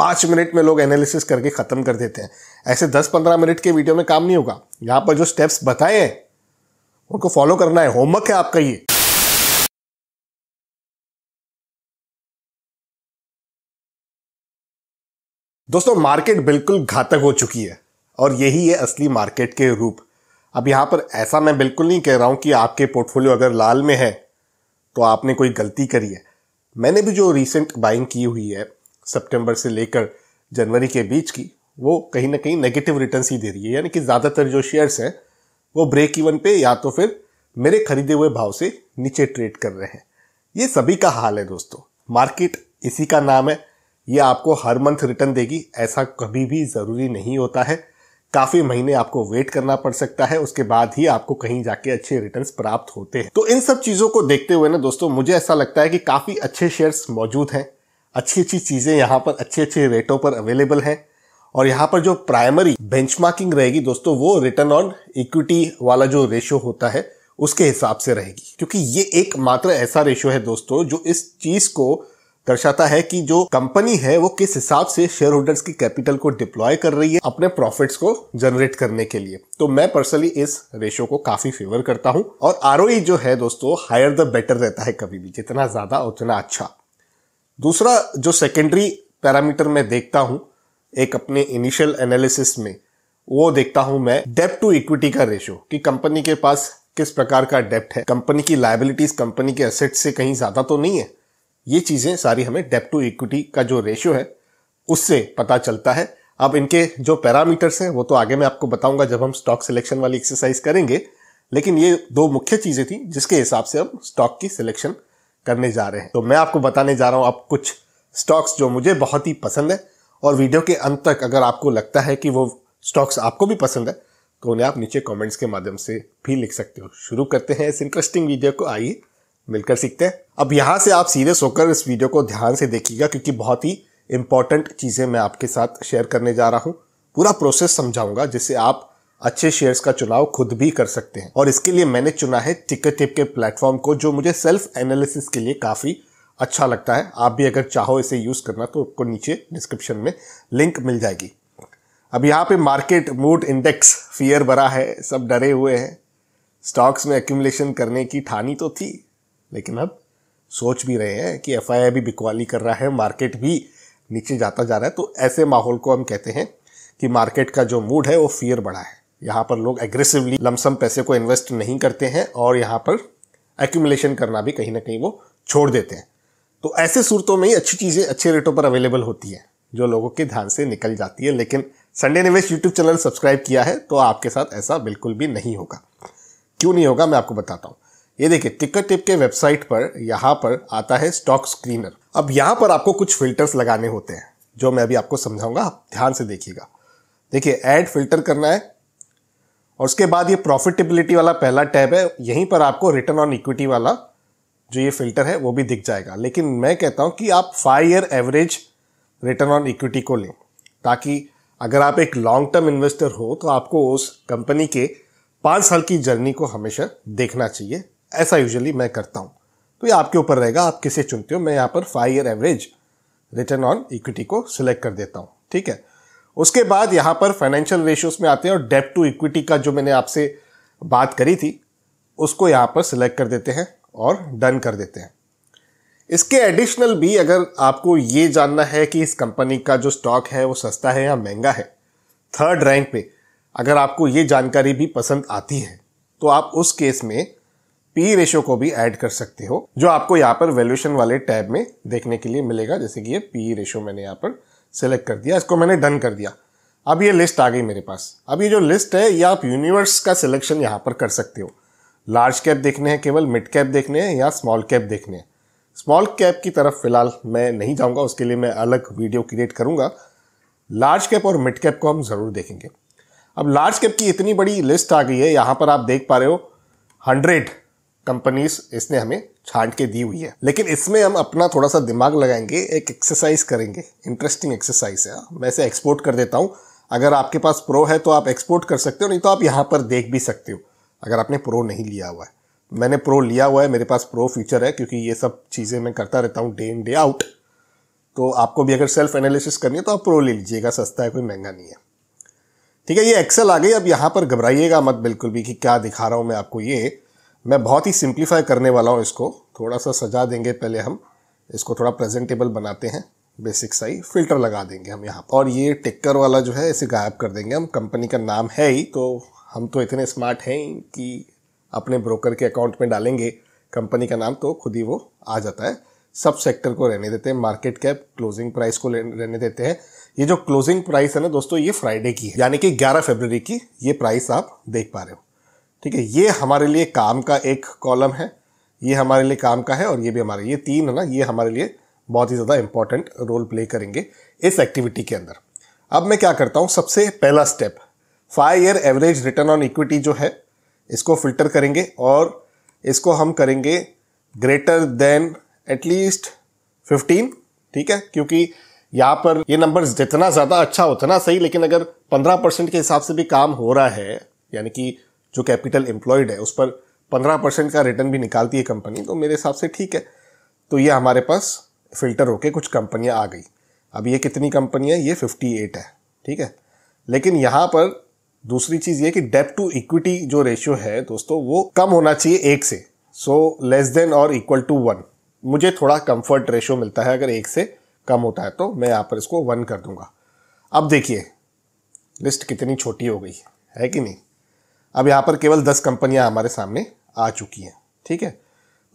पाँच मिनट में लोग एनालिसिस करके ख़त्म कर देते हैं ऐसे दस पंद्रह मिनट के वीडियो में काम नहीं होगा यहाँ पर जो स्टेप्स बताए हैं उनको फॉलो करना है होमवर्क है आपका ये दोस्तों मार्केट बिल्कुल घातक हो चुकी है और यही है असली मार्केट के रूप अब यहाँ पर ऐसा मैं बिल्कुल नहीं कह रहा हूँ कि आपके पोर्टफोलियो अगर लाल में है तो आपने कोई गलती करी है मैंने भी जो रिसेंट बाइंग की हुई है सितंबर से लेकर जनवरी के बीच की वो कहीं ना कहीं नेगेटिव रिटर्न ही दे रही है यानी कि ज़्यादातर जो शेयर्स हैं वो ब्रेक इवन पे या तो फिर मेरे खरीदे हुए भाव से नीचे ट्रेड कर रहे हैं ये सभी का हाल है दोस्तों मार्केट इसी का नाम है ये आपको हर मंथ रिटर्न देगी ऐसा कभी भी ज़रूरी नहीं होता है काफ़ी महीने आपको वेट करना पड़ सकता है उसके बाद ही आपको कहीं जाके अच्छे रिटर्न्स प्राप्त होते हैं तो इन सब चीज़ों को देखते हुए ना दोस्तों मुझे ऐसा लगता है कि काफ़ी अच्छे शेयर्स मौजूद हैं अच्छी अच्छी चीज़ें यहाँ पर अच्छे अच्छे रेटों पर अवेलेबल हैं और यहाँ पर जो प्राइमरी बेंचमार्किंग रहेगी दोस्तों वो रिटर्न ऑन इक्विटी वाला जो रेशियो होता है उसके हिसाब से रहेगी क्योंकि ये एक मात्र ऐसा रेशियो है दोस्तों जो इस चीज़ को दर्शाता है कि जो कंपनी है वो किस हिसाब से शेयर होल्डर्स की कैपिटल को डिप्लॉय कर रही है अपने प्रॉफिट्स को जनरेट करने के लिए तो मैं पर्सनली इस रेशो को काफी फेवर करता हूं और आर e जो है दोस्तों हायर द बेटर रहता है कभी भी जितना ज्यादा उतना अच्छा दूसरा जो सेकेंडरी पैरामीटर मैं देखता हूँ एक अपने इनिशियल एनालिसिस में वो देखता हूं मैं डेप टू इक्विटी का रेशियो कि कंपनी के पास किस प्रकार का डेप्ट है कंपनी की लाइबिलिटीज कंपनी के असेट से कहीं ज़्यादा तो नहीं है ये चीज़ें सारी हमें डेप टू इक्विटी का जो रेशियो है उससे पता चलता है अब इनके जो पैरामीटर्स हैं वो तो आगे मैं आपको बताऊंगा जब हम स्टॉक सिलेक्शन वाली एक्सरसाइज करेंगे लेकिन ये दो मुख्य चीज़ें थी जिसके हिसाब से हम स्टॉक की सिलेक्शन करने जा रहे हैं तो मैं आपको बताने जा रहा हूँ अब कुछ स्टॉक्स जो मुझे बहुत ही पसंद है और वीडियो के अंत तक अगर आपको लगता है कि वो स्टॉक्स आपको भी पसंद है तो उन्हें आप नीचे कमेंट्स के माध्यम से भी लिख सकते हो शुरू करते हैं इस इंटरेस्टिंग वीडियो को आइए मिलकर सीखते हैं अब यहाँ से आप सीरियस होकर इस वीडियो को ध्यान से देखिएगा क्योंकि बहुत ही इंपॉर्टेंट चीज़ें मैं आपके साथ शेयर करने जा रहा हूँ पूरा प्रोसेस समझाऊंगा जिससे आप अच्छे शेयर्स का चुनाव खुद भी कर सकते हैं और इसके लिए मैंने चुना है टिकट टिप के प्लेटफॉर्म को जो मुझे सेल्फ एनालिसिस के लिए काफ़ी अच्छा लगता है आप भी अगर चाहो इसे यूज़ करना तो आपको नीचे डिस्क्रिप्शन में लिंक मिल जाएगी अब यहाँ पे मार्केट मूड इंडेक्स फियर भरा है सब डरे हुए हैं स्टॉक्स में एक्यूमलेशन करने की ठानी तो थी लेकिन अब सोच भी रहे हैं कि एफ भी बिकवाली कर रहा है मार्केट भी नीचे जाता जा रहा है तो ऐसे माहौल को हम कहते हैं कि मार्केट का जो मूड है वो फियर बढ़ा है यहाँ पर लोग एग्रेसिवली लमसम पैसे को इन्वेस्ट नहीं करते हैं और यहाँ पर एक्यूमुलेशन करना भी कहीं ना कहीं वो छोड़ देते हैं तो ऐसे सूरतों में ही अच्छी चीज़ें अच्छे रेटों पर अवेलेबल होती हैं जो लोगों के ध्यान से निकल जाती है लेकिन संडे निवेश यूट्यूब चैनल सब्सक्राइब किया है तो आपके साथ ऐसा बिल्कुल भी नहीं होगा क्यों नहीं होगा मैं आपको बताता हूँ ये देखिए टिकट टिप के वेबसाइट पर यहाँ पर आता है स्टॉक स्क्रीनर अब यहाँ पर आपको कुछ फिल्टर्स लगाने होते हैं जो मैं अभी आपको समझाऊंगा आप ध्यान से देखिएगा देखिए ऐड फिल्टर करना है और उसके बाद ये प्रॉफिटेबिलिटी वाला पहला टैब है यहीं पर आपको रिटर्न ऑन इक्विटी वाला जो ये फिल्टर है वो भी दिख जाएगा लेकिन मैं कहता हूँ कि आप five year average return on equity को लें ताकि अगर आप एक लॉन्ग टर्म इन्वेस्टर हो तो आपको उस कंपनी के पाँच साल की जर्नी को हमेशा देखना चाहिए ऐसा यूजुअली मैं करता हूँ तो ये आपके ऊपर रहेगा आप किसे चुनते हो मैं यहाँ पर five year average return on equity को सिलेक्ट कर देता हूँ ठीक है उसके बाद यहाँ पर फाइनेंशियल रेशियोज में आते हैं और डेप टू इक्विटी का जो मैंने आपसे बात करी थी उसको यहाँ पर सिलेक्ट कर देते हैं और डन कर देते हैं इसके एडिशनल भी अगर आपको ये जानना है कि इस कंपनी का जो स्टॉक है वो सस्ता है या महंगा है थर्ड रैंक पे अगर आपको ये जानकारी भी पसंद आती है तो आप उस केस में पी रेशो को भी ऐड कर सकते हो जो आपको यहाँ पर वैल्यूशन वाले टैब में देखने के लिए मिलेगा जैसे कि ये पी रेशो मैंने यहाँ पर सेलेक्ट कर दिया इसको मैंने डन कर दिया अब ये लिस्ट आ गई मेरे पास अब ये जो लिस्ट है ये आप यूनिवर्स का सिलेक्शन यहाँ पर कर सकते हो लार्ज कैप देखने हैं केवल मिड कैप देखने हैं या स्मॉल कैप देखने हैं स्मॉल कैप की तरफ फिलहाल मैं नहीं जाऊंगा उसके लिए मैं अलग वीडियो क्रिएट करूंगा लार्ज कैप और मिड कैप को हम ज़रूर देखेंगे अब लार्ज कैप की इतनी बड़ी लिस्ट आ गई है यहाँ पर आप देख पा रहे हो हंड्रेड कंपनीज इसने हमें छांट के दी हुई है लेकिन इसमें हम अपना थोड़ा सा दिमाग लगाएंगे एक एक्सरसाइज करेंगे इंटरेस्टिंग एक्सरसाइज है मैं इसे एक्सपोर्ट कर देता हूँ अगर आपके पास प्रो है तो आप एक्सपोर्ट कर सकते हो नहीं तो आप यहाँ पर देख भी सकते हो अगर आपने प्रो नहीं लिया हुआ है मैंने प्रो लिया हुआ है मेरे पास प्रो फीचर है क्योंकि ये सब चीज़ें मैं करता रहता हूँ डे इन डे आउट तो आपको भी अगर सेल्फ एनालिसिस करनी है तो आप प्रो ले लीजिएगा सस्ता है कोई महंगा नहीं है ठीक है ये एक्सेल आ गई अब यहाँ पर घबराइएगा मत बिल्कुल भी कि क्या दिखा रहा हूँ मैं आपको ये मैं बहुत ही सिंप्लीफाई करने वाला हूँ इसको थोड़ा सा सजा देंगे पहले हम इसको थोड़ा प्रेजेंटेबल बनाते हैं बेसिक सा फिल्टर लगा देंगे हम यहाँ और ये टिक्कर वाला जो है इसे गायब कर देंगे हम कंपनी का नाम है ही तो हम तो इतने स्मार्ट हैं कि अपने ब्रोकर के अकाउंट में डालेंगे कंपनी का नाम तो खुद ही वो आ जाता है सब सेक्टर को रहने देते हैं मार्केट कैप क्लोजिंग प्राइस को रहने देते हैं ये जो क्लोजिंग प्राइस है ना दोस्तों ये फ्राइडे की है यानी कि 11 फरवरी की ये प्राइस आप देख पा रहे हो ठीक है ये हमारे लिए काम का एक कॉलम है ये हमारे लिए काम का है और ये भी हमारे ये तीन है ना ये हमारे लिए बहुत ही ज़्यादा इंपॉर्टेंट रोल प्ले करेंगे इस एक्टिविटी के अंदर अब मैं क्या करता हूँ सबसे पहला step five year average return on equity जो है इसको फिल्टर करेंगे और इसको हम करेंगे ग्रेटर देन एटलीस्ट फिफ्टीन ठीक है क्योंकि यहाँ पर ये नंबर जितना ज़्यादा अच्छा उतना सही लेकिन अगर पंद्रह परसेंट के हिसाब से भी काम हो रहा है यानी कि जो कैपिटल एम्प्लॉयड है उस पर पंद्रह परसेंट का रिटर्न भी निकालती है कंपनी तो मेरे हिसाब से ठीक है तो ये हमारे पास फिल्टर होके कुछ कंपनियाँ आ गई अब ये कितनी कंपनियाँ ये फिफ्टी एट है ठीक है लेकिन यहाँ पर दूसरी चीज़ ये कि डेप टू इक्विटी जो रेशियो है दोस्तों वो कम होना चाहिए एक से सो लेस देन और इक्वल टू वन मुझे थोड़ा कंफर्ट रेशियो मिलता है अगर एक से कम होता है तो मैं यहाँ पर इसको वन कर दूंगा अब देखिए लिस्ट कितनी छोटी हो गई है कि नहीं अब यहाँ पर केवल दस कंपनियाँ हमारे सामने आ चुकी हैं ठीक है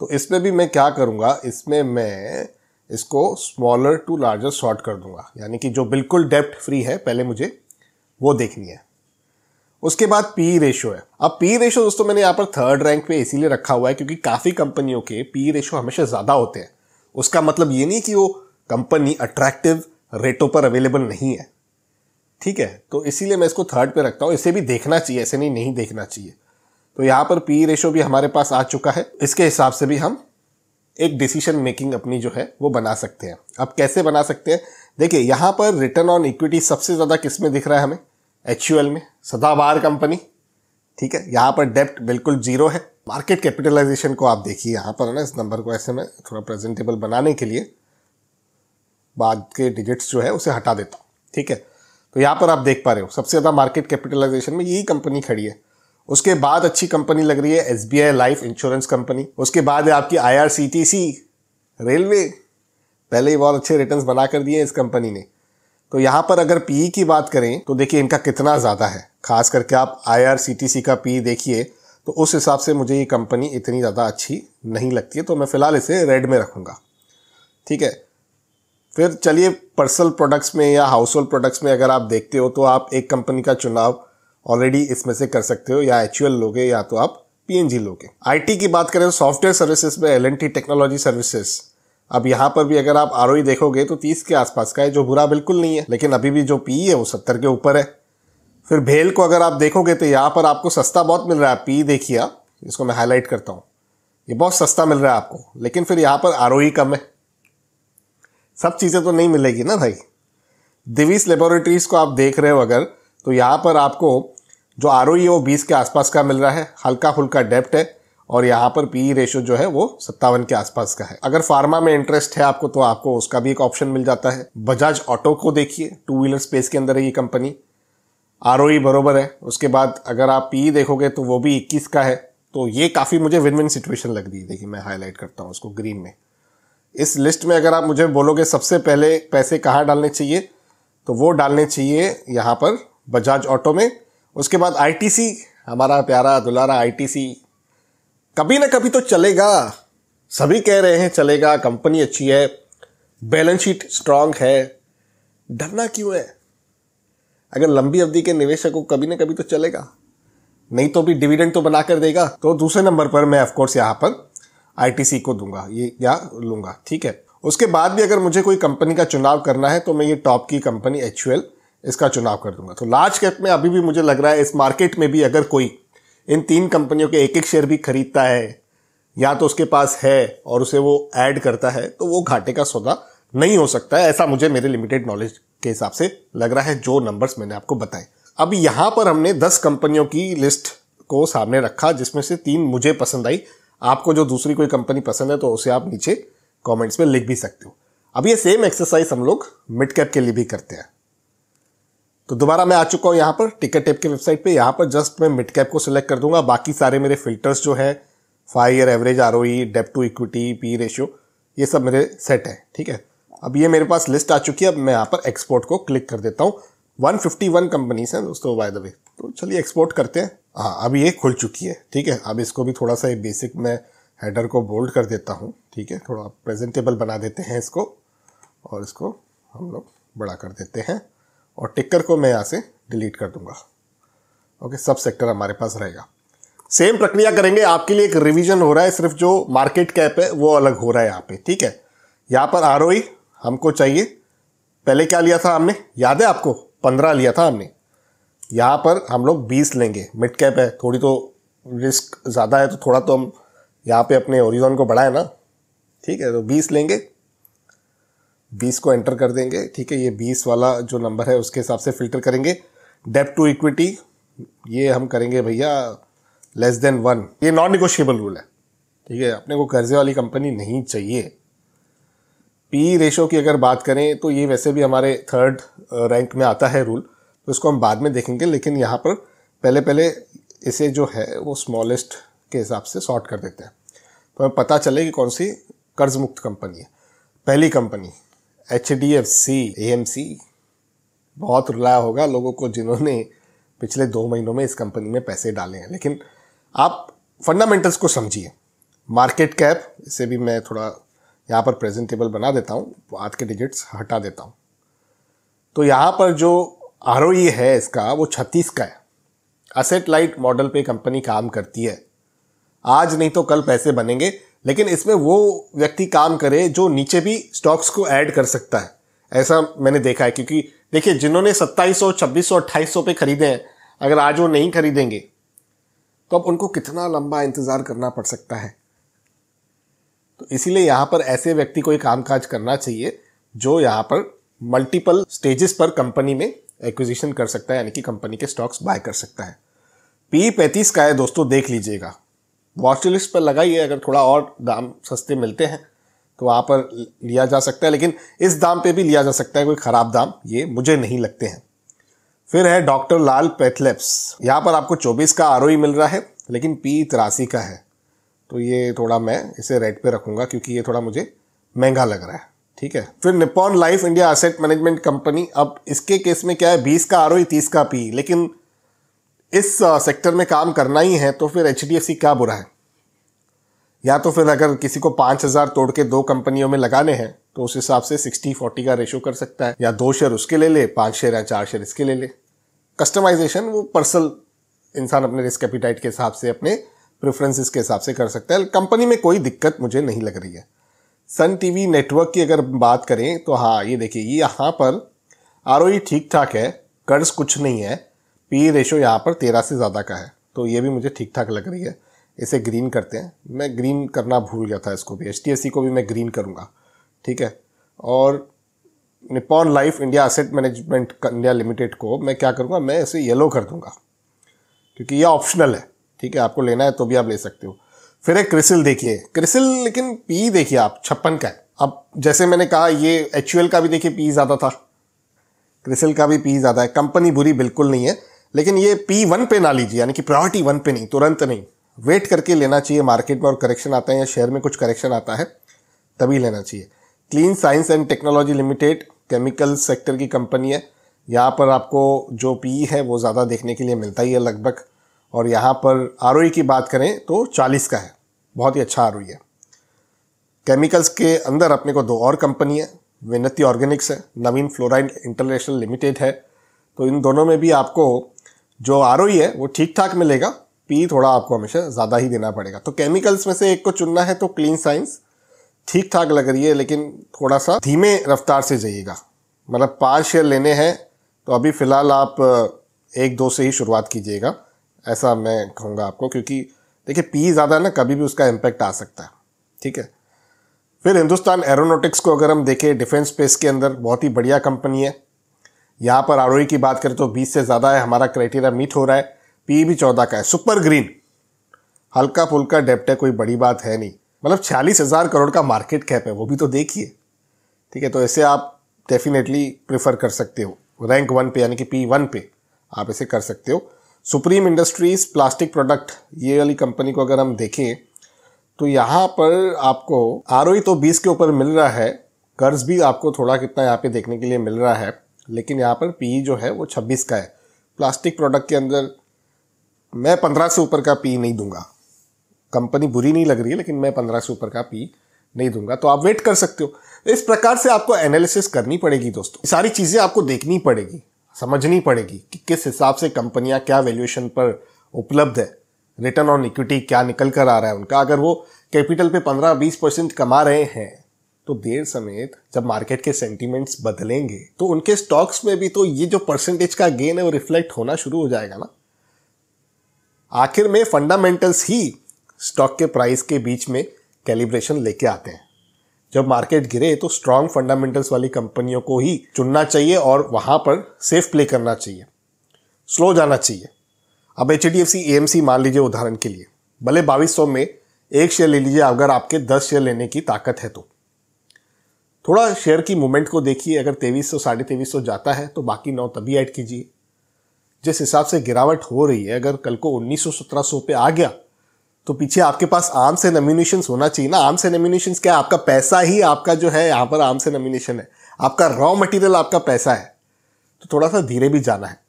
तो इसमें भी मैं क्या करूँगा इसमें मैं इसको स्मॉलर टू लार्जर शॉर्ट कर दूंगा यानी कि जो बिल्कुल डेप्ट फ्री है पहले मुझे वो देखनी है उसके बाद पी रेशो है अब पी रेशो दोस्तों मैंने यहाँ पर थर्ड रैंक पे इसीलिए रखा हुआ है क्योंकि काफ़ी कंपनियों के पी रेशो हमेशा ज़्यादा होते हैं उसका मतलब ये नहीं कि वो कंपनी अट्रैक्टिव रेटों पर अवेलेबल नहीं है ठीक है तो इसीलिए मैं इसको थर्ड पे रखता हूँ इसे भी देखना चाहिए ऐसे नहीं नहीं देखना चाहिए तो यहाँ पर पी रेशो भी हमारे पास आ चुका है इसके हिसाब से भी हम एक डिसीजन मेकिंग अपनी जो है वो बना सकते हैं अब कैसे बना सकते हैं देखिए यहाँ पर रिटर्न ऑन इक्विटी सबसे ज़्यादा किस में दिख रहा है हमें एच में सदाबार कंपनी ठीक है यहाँ पर डेप्ट बिल्कुल जीरो है मार्केट कैपिटलाइजेशन को आप देखिए यहाँ पर है ना इस नंबर को ऐसे में थोड़ा प्रेजेंटेबल बनाने के लिए बाद के डिजिट्स जो है उसे हटा देता हूँ ठीक है तो यहाँ पर आप देख पा रहे हो सबसे ज़्यादा मार्केट कैपिटलाइजेशन में यही कंपनी खड़ी है उसके बाद अच्छी कंपनी लग रही है एस लाइफ इंश्योरेंस कंपनी उसके बाद है आपकी आई रेलवे पहले ही बहुत अच्छे रिटर्न बना कर दिए इस कंपनी ने तो यहाँ पर अगर पी e की बात करें तो देखिए इनका कितना ज़्यादा है खास करके आप आई का पी e देखिए तो उस हिसाब से मुझे ये कंपनी इतनी ज़्यादा अच्छी नहीं लगती है तो मैं फ़िलहाल इसे रेड में रखूँगा ठीक है फिर चलिए पर्सनल प्रोडक्ट्स में या हाउस होल्ड प्रोडक्ट्स में अगर आप देखते हो तो आप एक कंपनी का चुनाव ऑलरेडी इसमें से कर सकते हो या एक्चुअल लोगे या तो आप पी लोगे आई की बात करें तो सॉफ्टवेयर सर्विसेज में एल टेक्नोलॉजी सर्विसेज अब यहाँ पर भी अगर आप आर e देखोगे तो तीस के आसपास का है जो बुरा बिल्कुल नहीं है लेकिन अभी भी जो पी e है वो सत्तर के ऊपर है फिर भेल को अगर आप देखोगे तो यहाँ पर आपको सस्ता बहुत मिल रहा है पी e देखिए आप इसको मैं हाईलाइट करता हूँ ये बहुत सस्ता मिल रहा है आपको लेकिन फिर यहाँ पर आर कम है सब चीज़ें तो नहीं मिलेगी ना भाई दिवीस लेबोरेटरीज़ को आप देख रहे हो अगर तो यहाँ पर आपको जो आर ओ e वो बीस के आसपास का मिल रहा है हल्का फुल्का डेप्ट है और यहाँ पर पी रेशो e जो है वो सत्तावन के आसपास का है अगर फार्मा में इंटरेस्ट है आपको तो आपको उसका भी एक ऑप्शन मिल जाता है बजाज ऑटो को देखिए टू व्हीलर स्पेस के अंदर है ये कंपनी आर e बरोबर है उसके बाद अगर आप पी देखोगे तो वो भी इक्कीस का है तो ये काफ़ी मुझे विन विन सिचुएशन लग रही है देखिए मैं हाईलाइट करता हूँ उसको ग्रीन में इस लिस्ट में अगर आप मुझे बोलोगे सबसे पहले पैसे कहाँ डालने चाहिए तो वो डालने चाहिए यहाँ पर बजाज ऑटो में उसके बाद आईटीसी हमारा प्यारा दुलारा आईटीसी कभी ना कभी तो चलेगा सभी कह रहे हैं चलेगा कंपनी अच्छी है बैलेंस शीट स्ट्रांग है डरना क्यों है अगर लंबी अवधि के निवेशक को कभी ना कभी तो चलेगा नहीं तो भी डिविडेंड तो बनाकर देगा तो दूसरे नंबर पर मैं ऑफकोर्स यहाँ पर आईटीसी को दूंगा ये या लूंगा ठीक है उसके बाद भी अगर मुझे कोई कंपनी का चुनाव करना है तो मैं ये टॉप की कंपनी एच इसका चुनाव कर दूंगा तो लार्ज कैप में अभी भी मुझे लग रहा है इस मार्केट में भी अगर कोई इन तीन कंपनियों के एक एक शेयर भी खरीदता है या तो उसके पास है और उसे वो ऐड करता है तो वो घाटे का सौदा नहीं हो सकता है ऐसा मुझे मेरे लिमिटेड नॉलेज के हिसाब से लग रहा है जो नंबर्स मैंने आपको बताए अब यहां पर हमने दस कंपनियों की लिस्ट को सामने रखा जिसमें से तीन मुझे पसंद आई आपको जो दूसरी कोई कंपनी पसंद है तो उसे आप नीचे कमेंट्स में लिख भी सकते हो अब ये सेम एक्सरसाइज हम लोग मिड कैप के लिए भी करते हैं तो दोबारा मैं आ चुका हूँ यहाँ पर टिकट टेप के वेबसाइट पे यहाँ पर जस्ट मैं मिड कैप को सिलेक्ट कर दूंगा बाकी सारे मेरे फिल्टर्स जो है five year average R O debt to equity P ratio ये सब मेरे सेट है ठीक है अब ये मेरे पास लिस्ट आ चुकी है अब मैं यहाँ पर एक्सपोर्ट को क्लिक कर देता हूँ 151 कंपनीज हैं दोस्तों बाय द वे तो चलिए एक्सपोर्ट करते हैं हाँ अब ये खुल चुकी है ठीक है अब इसको भी थोड़ा सा बेसिक मैं हेडर को बोल्ड कर देता हूँ ठीक है थोड़ा प्रेजेंटेबल बना देते हैं इसको और इसको हम लोग बड़ा कर देते हैं और टिक्कर को मैं यहाँ से डिलीट कर दूंगा ओके सब सेक्टर हमारे पास रहेगा सेम प्रक्रिया करेंगे आपके लिए एक रिविज़न हो रहा है सिर्फ जो मार्केट कैप है वो अलग हो रहा है यहाँ पर ठीक है यहाँ पर आर e हमको चाहिए पहले क्या लिया था हमने याद है आपको पंद्रह लिया था हमने यहाँ पर हम लोग बीस लेंगे मिड कैप है थोड़ी तो रिस्क ज़्यादा है तो थोड़ा तो हम यहाँ पे अपने ओरिजोन को बढ़ाए ना ठीक है तो बीस लेंगे बीस को एंटर कर देंगे ठीक है ये बीस वाला जो नंबर है उसके हिसाब से फिल्टर करेंगे डेप टू इक्विटी ये हम करेंगे भैया लेस देन वन ये नॉन निगोशिएबल रूल है ठीक है अपने को कर्जे वाली कंपनी नहीं चाहिए पी रेशो की अगर बात करें तो ये वैसे भी हमारे थर्ड रैंक uh, में आता है रूल उसको तो हम बाद में देखेंगे लेकिन यहाँ पर पहले पहले इसे जो है वो स्मॉलेस्ट के हिसाब से सॉर्ट कर देते हैं तो हमें पता चले कि कौन सी कर्ज मुक्त कंपनी है पहली company H D F C A M C बहुत रुलाया होगा लोगों को जिन्होंने पिछले दो महीनों में इस कंपनी में पैसे डाले हैं लेकिन आप फंडामेंटल्स को समझिए मार्केट कैप इसे भी मैं थोड़ा यहाँ पर प्रेजेंटेबल बना देता हूँ आज के डिजिट्स हटा देता हूँ तो यहाँ पर जो आर है इसका वो छत्तीस का है असेट लाइट मॉडल पे कंपनी काम करती है आज नहीं तो कल पैसे बनेंगे लेकिन इसमें वो व्यक्ति काम करे जो नीचे भी स्टॉक्स को ऐड कर सकता है ऐसा मैंने देखा है क्योंकि देखिए जिन्होंने सत्ताईस सौ छब्बीस सौ अट्ठाईस सौ पे खरीदे हैं अगर आज वो नहीं खरीदेंगे तो अब उनको कितना लंबा इंतज़ार करना पड़ सकता है तो इसीलिए यहां पर ऐसे व्यक्ति को ही कामकाज करना चाहिए जो यहाँ पर मल्टीपल स्टेजेस पर कंपनी में एक्विजिशन कर सकता है यानी कि कंपनी के स्टॉक्स बाय कर सकता है पी पैंतीस का है दोस्तों देख लीजिएगा वॉच लिस्ट पर लगाइए अगर थोड़ा और दाम सस्ते मिलते हैं तो वहाँ पर लिया जा सकता है लेकिन इस दाम पे भी लिया जा सकता है कोई ख़राब दाम ये मुझे नहीं लगते हैं फिर है डॉक्टर लाल पैथलेप्स यहाँ पर आपको 24 का आर e मिल रहा है लेकिन पी तिरासी का है तो ये थोड़ा मैं इसे रेड पे रखूँगा क्योंकि ये थोड़ा मुझे महंगा लग रहा है ठीक है फिर Nippon life India asset management company अब इसके केस में क्या है बीस का आर ओ तीस का पी लेकिन इस सेक्टर में काम करना ही है तो फिर एच डी एफ सी क्या बुरा है या तो फिर अगर किसी को पाँच हज़ार तोड़ के दो कंपनियों में लगाने हैं तो उस हिसाब से सिक्सटी फोर्टी का रेशो कर सकता है या दो शेयर उसके ले ले पाँच शेयर या चार शेयर इसके ले ले कस्टमाइजेशन वो पर्सनल इंसान अपने रिस्क एपिटाइट के हिसाब से अपने प्रेफरेंसेस के हिसाब से कर सकता है कंपनी में कोई दिक्कत मुझे नहीं लग रही है सन टीवी नेटवर्क की अगर बात करें तो हाँ ये देखिए ये यहाँ पर आर e ठीक ठाक है कर्ज कुछ नहीं है पी रेशो e यहाँ पर तेरह से ज़्यादा का है तो ये भी मुझे ठीक ठाक लग रही है इसे ग्रीन करते हैं मैं ग्रीन करना भूल गया था इसको भी एच को भी मैं ग्रीन करूँगा ठीक है और Nippon life India asset management India limited को मैं क्या करूँगा मैं इसे येलो कर दूँगा क्योंकि यह ऑप्शनल है ठीक है आपको लेना है तो भी आप ले सकते हो फिर एक क्रिसिल देखिए क्रिसिल लेकिन पी देखिए आप छप्पन का है अब जैसे मैंने कहा ये एच का भी देखिए पी ज़्यादा था क्रिसिल का भी पी ज़्यादा है कंपनी बुरी बिल्कुल नहीं है लेकिन ये पी वन पे ना लीजिए यानी कि प्रायोरिटी वन पे नहीं तुरंत नहीं वेट करके लेना चाहिए मार्केट में और करेक्शन आता है या शेयर में कुछ करेक्शन आता है तभी लेना चाहिए clean science and technology limited chemical sector की कंपनी है यहाँ पर आपको जो पी है वो ज़्यादा देखने के लिए मिलता ही है लगभग और यहाँ पर आर की बात करें तो चालीस का है बहुत ही अच्छा आर है केमिकल्स के अंदर अपने को दो और कंपनी है विनती ऑर्गेनिक्स है नवीन फ्लोराइड इंटरनेशनल लिमिटेड है तो इन दोनों में भी आपको जो आर है वो ठीक ठाक मिलेगा पी थोड़ा आपको हमेशा ज़्यादा ही देना पड़ेगा तो केमिकल्स में से एक को चुनना है तो क्लीन साइंस ठीक ठाक लग रही है लेकिन थोड़ा सा धीमे रफ्तार से जाइएगा मतलब पाँच शेयर लेने हैं तो अभी फ़िलहाल आप एक दो से ही शुरुआत कीजिएगा ऐसा मैं कहूँगा आपको क्योंकि देखिए पी ज़्यादा ना कभी भी उसका इम्पैक्ट आ सकता है ठीक है फिर हिंदुस्तान एरोनोटिक्स को अगर हम देखें डिफेंस स्पेस के अंदर बहुत ही बढ़िया कंपनी है यहाँ पर आर e की बात करें तो बीस से ज़्यादा है हमारा क्राइटेरिया मीट हो रहा है पी भी चौदह का है सुपर ग्रीन हल्का फुल्का डेप्ट है कोई बड़ी बात है नहीं मतलब छियालीस हज़ार करोड़ का मार्केट कैप है वो भी तो देखिए ठीक है तो ऐसे आप डेफिनेटली प्रेफर कर सकते हो रैंक वन पे यानी कि पी वन पे आप इसे कर सकते हो सुप्रीम इंडस्ट्रीज प्लास्टिक प्रोडक्ट ये वाली कंपनी को अगर हम देखें तो यहाँ पर आपको आर तो बीस के ऊपर मिल रहा है कर्ज भी आपको थोड़ा कितना यहाँ पे देखने के लिए मिल रहा है लेकिन यहाँ पर पी e जो है वो छब्बीस का है प्लास्टिक प्रोडक्ट के अंदर मैं पंद्रह से ऊपर का पी e नहीं दूंगा कंपनी बुरी नहीं लग रही है लेकिन मैं पंद्रह से ऊपर का पी e नहीं दूंगा तो आप वेट कर सकते हो इस प्रकार से आपको एनालिसिस करनी पड़ेगी दोस्तों सारी चीज़ें आपको देखनी पड़ेगी समझनी पड़ेगी कि किस हिसाब से कंपनियां क्या वैल्यूएशन पर उपलब्ध है रिटर्न ऑन इक्विटी क्या निकल कर आ रहा है उनका अगर वो कैपिटल पे 15-20 परसेंट कमा रहे हैं तो देर समेत जब मार्केट के सेंटीमेंट्स बदलेंगे तो उनके स्टॉक्स में भी तो ये जो परसेंटेज का गेन है वो रिफ्लेक्ट होना शुरू हो जाएगा ना आखिर में फंडामेंटल्स ही स्टॉक के प्राइस के बीच में कैलिब्रेशन लेके आते हैं जब मार्केट गिरे तो स्ट्रांग फंडामेंटल्स वाली कंपनियों को ही चुनना चाहिए और वहाँ पर सेफ प्ले करना चाहिए स्लो जाना चाहिए अब H D F C M C मान लीजिए उदाहरण के लिए भले बाईस सौ में एक शेयर ले लीजिए अगर आपके दस शेयर लेने की ताकत है तो थोड़ा शेयर की मूवमेंट को देखिए अगर तेईस सौ साढ़े तेईस सौ जाता है तो बाकी नौ तभी ऐड कीजिए जिस हिसाब से गिरावट हो रही है अगर कल को उन्नीस सौ सत्रह सौ पे आ गया तो पीछे आपके पास आर्म्स एंड एम्यूनिशन होना चाहिए ना आर्म्स एंड एम्यूनिशन क्या आपका पैसा ही आपका जो है यहाँ पर आर्म्स एंड एम्यूनिशन है आपका रॉ मटेरियल आपका पैसा है तो थोड़ा सा धीरे भी जाना है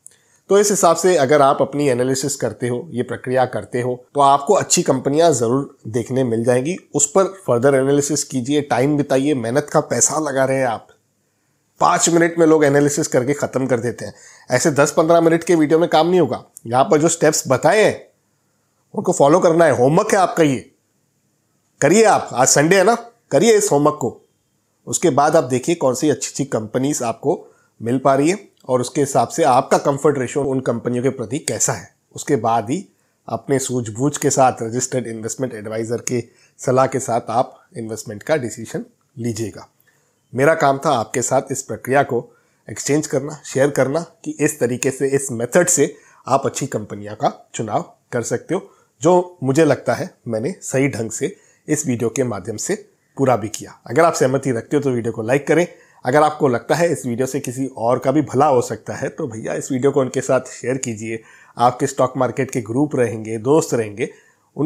तो इस हिसाब से अगर आप अपनी एनालिसिस करते हो ये प्रक्रिया करते हो तो आपको अच्छी कंपनियां ज़रूर देखने मिल जाएंगी उस पर फर्दर एनालिसिस कीजिए टाइम बिताइए मेहनत का पैसा लगा रहे हैं आप पाँच मिनट में लोग एनालिसिस करके ख़त्म कर देते हैं ऐसे दस पंद्रह मिनट के वीडियो में काम नहीं होगा यहाँ पर जो स्टेप्स बताए हैं उनको फॉलो करना है होमवर्क है आपका ये करिए आप आज संडे है ना करिए इस होमवर्क को उसके बाद आप देखिए कौन सी अच्छी अच्छी कंपनीज आपको मिल पा रही है और उसके हिसाब से आपका कंफर्ट रेशो उन कंपनियों के प्रति कैसा है उसके बाद ही अपने सूझबूझ के साथ रजिस्टर्ड इन्वेस्टमेंट एडवाइज़र के सलाह के साथ आप इन्वेस्टमेंट का डिसीजन लीजिएगा मेरा काम था आपके साथ इस प्रक्रिया को एक्सचेंज करना शेयर करना कि इस तरीके से इस मेथड से आप अच्छी कंपनियाँ का चुनाव कर सकते हो जो मुझे लगता है मैंने सही ढंग से इस वीडियो के माध्यम से पूरा भी किया अगर आप सहमति रखते हो तो वीडियो को लाइक करें अगर आपको लगता है इस वीडियो से किसी और का भी भला हो सकता है तो भैया इस वीडियो को उनके साथ शेयर कीजिए आपके स्टॉक मार्केट के ग्रुप रहेंगे दोस्त रहेंगे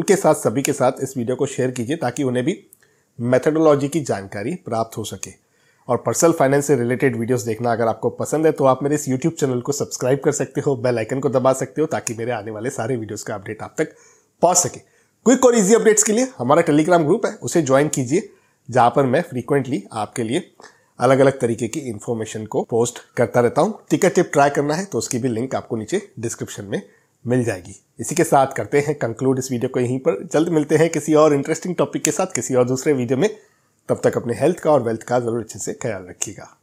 उनके साथ सभी के साथ इस वीडियो को शेयर कीजिए ताकि उन्हें भी मेथडोलॉजी की जानकारी प्राप्त हो सके और पर्सनल फाइनेंस से रिलेटेड वीडियोस देखना अगर आपको पसंद है तो आप मेरे इस यूट्यूब चैनल को सब्सक्राइब कर सकते हो बेल आइकन को दबा सकते हो ताकि मेरे आने वाले सारे वीडियोस का अपडेट आप तक पहुंच सके क्विक और इजी अपडेट्स के लिए हमारा टेलीग्राम ग्रुप है उसे ज्वाइन कीजिए जहाँ पर मैं फ्रीक्वेंटली आपके लिए अलग अलग तरीके की इन्फॉर्मेशन को पोस्ट करता रहता हूँ टिकट टिप ट्राई करना है तो उसकी भी लिंक आपको नीचे डिस्क्रिप्शन में मिल जाएगी इसी के साथ करते हैं कंक्लूड इस वीडियो को यहीं पर जल्द मिलते हैं किसी और इंटरेस्टिंग टॉपिक के साथ किसी और दूसरे वीडियो में तब तक अपने हेल्थ का और वेल्थ का जरूर अच्छे से ख्याल रखिएगा